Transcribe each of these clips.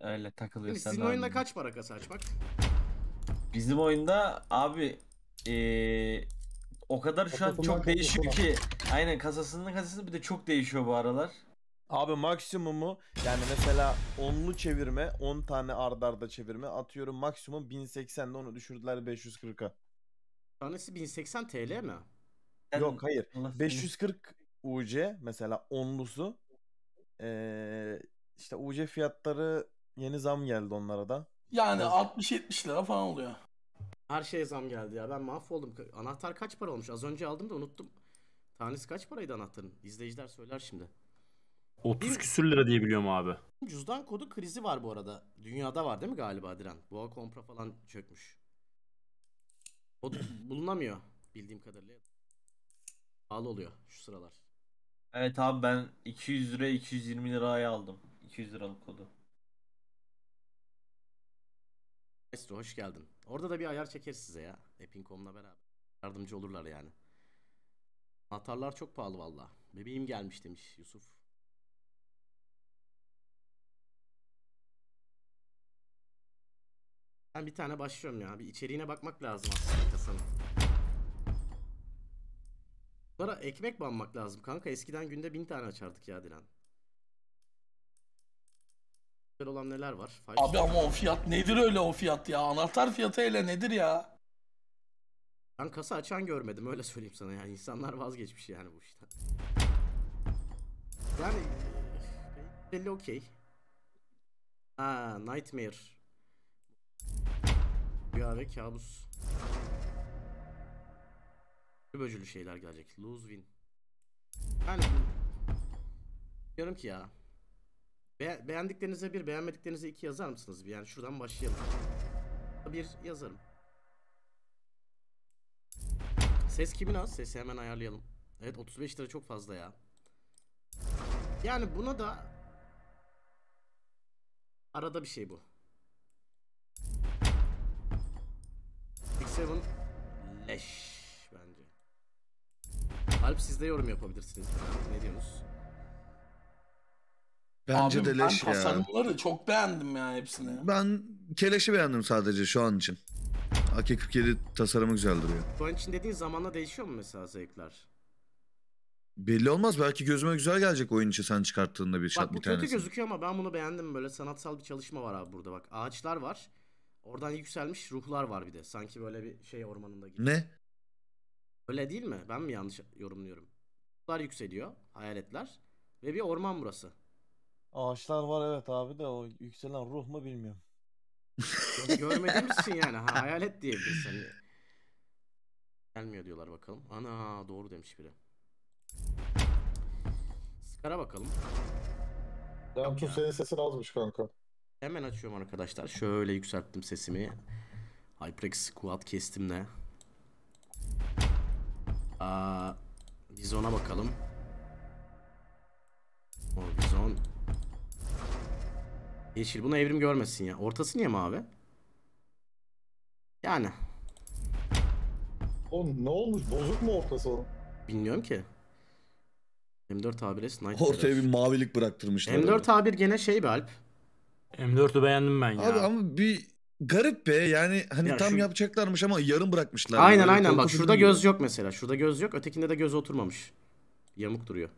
Öyle takılıyor. Şimdi sizin oyunda kaç para kasa açmak? Bizim oyunda abi ee, o kadar şu an çok değişiyor ki. Aynen kasasının kasasını bir de çok değişiyor bu aralar. Abi maksimumu yani mesela onlu çevirme 10 tane ardarda arda çevirme atıyorum maksimum 1080'de onu düşürdüler 540'a. Tanesi 1080 TL mi? Yani Yok hayır. Allah 540 UC mesela onlusu ee, işte UC fiyatları Yeni zam geldi onlara da. Yani 60-70 lira falan oluyor. Her şeye zam geldi ya. Ben mahvoldum. Anahtar kaç para olmuş? Az önce aldım da unuttum. Tanesi kaç paraydı anahtarın? İzleyiciler söyler şimdi. 30 küsür lira diye biliyorum abi. Cüzdan kodu krizi var bu arada. Dünyada var değil mi galiba Diren? Boğa kompra falan çökmüş. O bulunamıyor bildiğim kadarıyla. Pahalı oluyor şu sıralar. Evet abi ben 200 lira 220 liraya aldım. 200 liralık kodu. Estro hoş geldin. Orada da bir ayar çeker size ya. Epincom'la beraber. Yardımcı olurlar yani. Anahtarlar çok pahalı valla. Bebeğim gelmiş demiş Yusuf. Ben bir tane başlıyorum ya. Bir içeriğine bakmak lazım aslında kasanın. Bunlara ekmek banmak lazım kanka. Eskiden günde bin tane açardık ya Dilan güzel olan neler var? Five Abi ama o fiyat nedir öyle o fiyat ya? Anahtar fiyatı hele nedir ya? Ben kasa açan görmedim öyle söyleyeyim sana yani insanlar vazgeçmiş yani bu işten. Yani belli okey. Ha Nightmare. Rüya ve kabus. Böcülü şeyler gelecek. Lose win. Yani diyorum ki ya Be beğendiklerinize bir, beğenmediklerinize iki yazar mısınız? Yani şuradan başlayalım. Bir yazarım. Ses kimin az? Sesi hemen ayarlayalım. Evet 35 lira çok fazla ya. Yani buna da arada bir şey bu. X7 leş bence. Alp sizde yorum yapabilirsiniz. Ne diyorsunuz? Bence Abi, de leş ben ya. tasarımları çok beğendim ya hepsini. Ben keleşi beğendim sadece şu an için. AK-47 tasarımı güzel duruyor. Şu an için dediğin zamanla değişiyor mu mesela zevkler? Belli olmaz. Belki gözüme güzel gelecek oyun için sen çıkarttığında bir şart bir tanesi. Bak bu kötü gözüküyor ama ben bunu beğendim. Böyle sanatsal bir çalışma var abi burada bak. Ağaçlar var. Oradan yükselmiş ruhlar var bir de. Sanki böyle bir şey ormanında gibi. Ne? Öyle değil mi? Ben mi yanlış yorumluyorum? Ruhlar yükseliyor. Hayaletler. Ve bir orman burası. Ağaçlar var evet abi de o yükselen ruh mu bilmiyorum. Görmediğimiz için yani ha, hayalet diyebilirsin. Hani gelmiyor diyorlar bakalım. Ana doğru demiş biri. Skara bakalım. Cantu ya. senin sesin azmış kanka. Hemen açıyorum arkadaşlar. Şöyle yükselttim sesimi. Hyprex squat kestim de. Aa, biz ona bakalım. O bizon Yeşil buna evrim görmesin ya. Ortası niye mavi? Yani. O ne olmuş? Bozuk mu ortası oğlum? Bilmiyorum ki. M4 A1'e sniper. Ortaya bir mavilik bıraktırmışlar. M4 tabir gene şey be Alp. M4'ü beğendim ben ya. Abi ama bir garip be yani hani ya tam şu... yapacaklarmış ama yarım bırakmışlar. Aynen yani. aynen bak şurada göz yok mesela. Şurada göz yok ötekinde de göz oturmamış. Yamuk duruyor.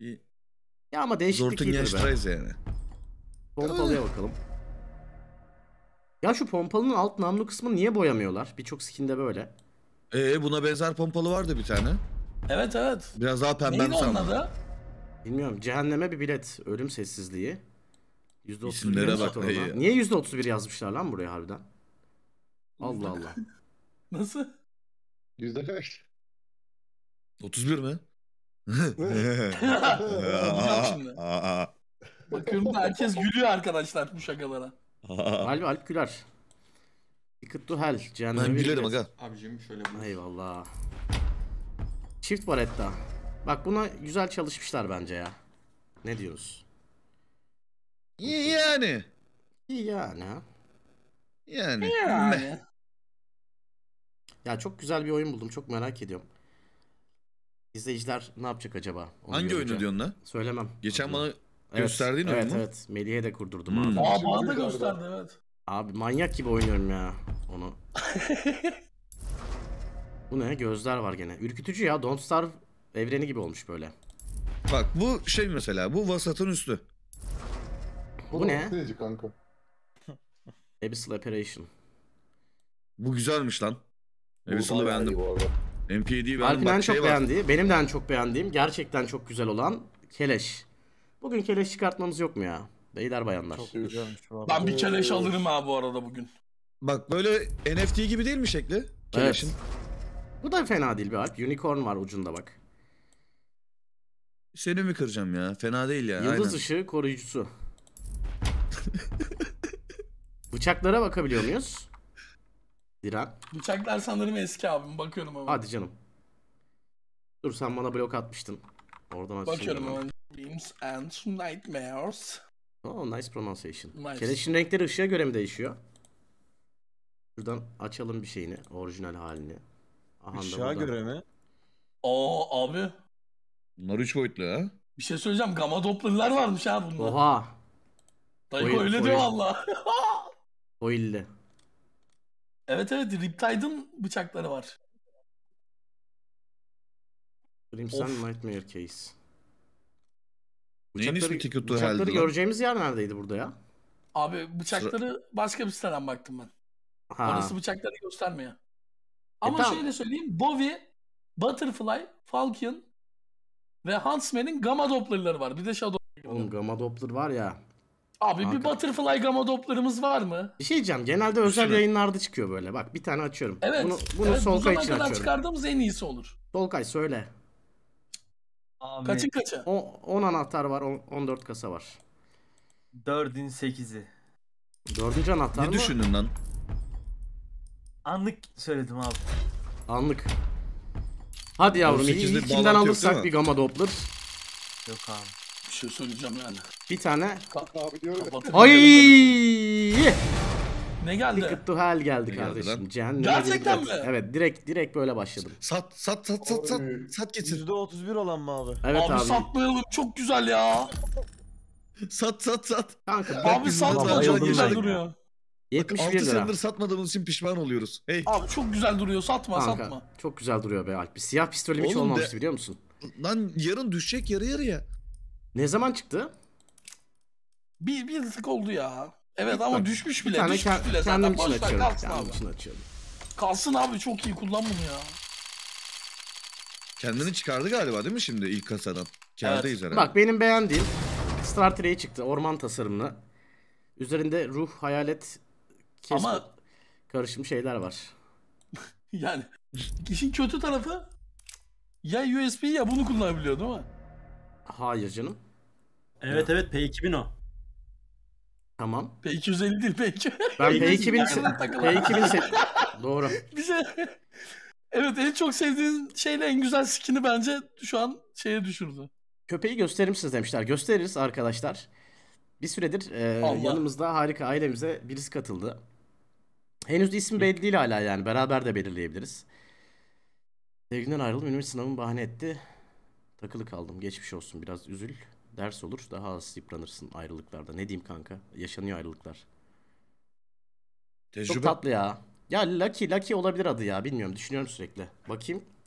İyi. Ya ama değişiklik Zortun iyidir be. yani. Pompalıya bakalım. Ya şu pompalının alt namlu kısmını niye boyamıyorlar? Birçok skinde böyle. Ee buna benzer pompalı vardı bir tane. Evet evet. Biraz daha pembe pembem sandım. Bilmiyorum. Cehenneme bir bilet. Ölüm sessizliği. %31 İsimlere bak. Hey. Niye %31 yazmışlar lan buraya harbiden? Allah Allah. Nasıl? Yüzde kaç? 31 mi? Ne? Yapacağım şimdi. Bakıyorum da herkes gülüyor arkadaşlar bu şakalara. Alp, Alp güler. Ticket to Hell. Cehenneme Ben gülerim aga. Abicim şöyle bir. Eyvallah. Çift baretta. Bak buna güzel çalışmışlar bence ya. Ne diyoruz? İyi yani. İyi yani ha. Yani. Meh. Yani. Ya çok güzel bir oyun buldum. Çok merak ediyorum. İzleyiciler ne yapacak acaba? Hangi oyunu diyorsun lan? Söylemem. Geçen bana Evet, Gösterdiğin evet, oyun mu? Evet Melih'e de kurdurdum hmm. abi. Aa bana da gösterdi evet. Abi manyak gibi oynuyorum ya onu. Bu ne? Gözler var gene. Ürkütücü ya. Don't Starve evreni gibi olmuş böyle. Bak bu şey mesela. Bu vasatın üstü. Bu, bu ne? Bu kanka. Abyssal Operation. Bu güzelmiş lan. Abyssal'ı beğendim. MPD'yi beğendim. Alp'in en şey çok var. benim de en çok beğendiğim, gerçekten çok güzel olan Keleş. Bugün keleş çıkartmamız yok mu ya? Beyler bayanlar. Çok güzelmiş bu Ben bir keleş alırım ha bu arada bugün. Bak böyle NFT gibi değil mi şekli? Keleşin. Evet. Bu da fena değil bir Alp. Unicorn var ucunda bak. Seni mi kıracağım ya? Fena değil ya. Yıldız aynen. ışığı koruyucusu. Bıçaklara bakabiliyor muyuz? Diran. Bıçaklar sanırım eski abim. Bakıyorum ama. Hadi canım. Dur sen bana blok atmıştın. Oradan Bakıyorum hemen. Dreams and Nightmares. Oh, nice pronunciation. Nice. Keleşin renkleri ışığa göre mi değişiyor? Şuradan açalım bir şeyini, orijinal halini. Aha, Işığa göre mi? Aa abi. Bunlar 3 boyutlu ha. Bir şey söyleyeceğim. Gamma Doppler'lar varmış ha bunlar. Oha. Dayı öyle diyor valla. Foil'li. Evet evet Riptide'ın bıçakları var. Crimson of. Nightmare Case. Bıçakları, bıçakları göreceğimiz yer neredeydi burada ya? Abi bıçakları başka bir siteden baktım ben. Ha. Orası bıçakları göstermiyor. E, Ama e, tamam. şöyle söyleyeyim. Bowie, Butterfly, Falcon ve Huntsman'in Gamma Doppler'ları var. Bir de Shadow. Oğlum Gamma Doppler var ya. Abi Kanka. bir Butterfly Gamma Doppler'ımız var mı? Bir şey diyeceğim. Genelde özel Şurada. yayınlarda çıkıyor böyle. Bak bir tane açıyorum. Evet. Bunu, bunu evet, Solkay bu için açıyorum. çıkardığımız en iyisi olur. Solkay söyle. Abi. Kaçın kaça? 10 anahtar var, 14 kasa var. 4'ün 8'i. Dördüncü anahtar Ne mı? düşündün lan? Anlık söyledim abi. Anlık. Hadi yavrum iki- sekizde bir ikinden alırsak bir gamma doppler. Yok abi. Bir şey söyleyeceğim yani. Bir tane. Kanka abi diyorum ya. Ne geldi? Ticket to Hell geldi ne kardeşim. Cehennem. Gerçekten mi? Evet direkt direkt böyle başladım. Sat sat sat sat sat sat getir. %31 olan mı abi? Evet abi. Abi satmayalım çok güzel ya. sat sat sat. Kanka abi satma çok güzel duruyor. 71 Bak, 6 senedir satmadığımız için pişman oluyoruz. Hey. Abi çok güzel duruyor satma Kanka, satma. Çok güzel duruyor be Alp. Siyah pistolim Oğlum hiç olmamıştı de... biliyor musun? Lan yarın düşecek yarı yarıya. Ne zaman çıktı? Bir, bir tık oldu ya. Evet ama düşmüş bile. düşmüş bile kendim zaten. Için açıyorum, kalsın kendim abi. Için açıyorum. Kalsın abi çok iyi kullan bunu ya. Kendini çıkardı galiba değil mi şimdi ilk kasadan? Kârdayız evet. herhalde. Bak benim beğendiğim Star Trek'e çıktı. Orman tasarımlı. Üzerinde ruh, hayalet, kes ama... karışım şeyler var. yani işin kötü tarafı ya USB ya bunu kullanabiliyor değil mi? Hayır canım. Evet evet P2000 o. Tamam. P250 değil P2. Ben P2000 P2000 Doğru. Bize şey- Evet en çok sevdiğin şeyle en güzel skin'i bence şu an şeye düşürdü. Köpeği gösterir misiniz demişler. Gösteririz arkadaşlar. Bir süredir e, yanımızda harika ailemize birisi katıldı. Henüz isim belli değil hala yani. Beraber de belirleyebiliriz. Sevgimden ayrıldım. Üniversite sınavımı bahane etti. Takılı kaldım. Geçmiş olsun. Biraz üzül ders olur. Daha az yıpranırsın ayrılıklarda. Ne diyeyim kanka? Yaşanıyor ayrılıklar. Tecrübe... Çok tatlı ya. Ya Lucky, Lucky olabilir adı ya. Bilmiyorum. Düşünüyorum sürekli. Bakayım.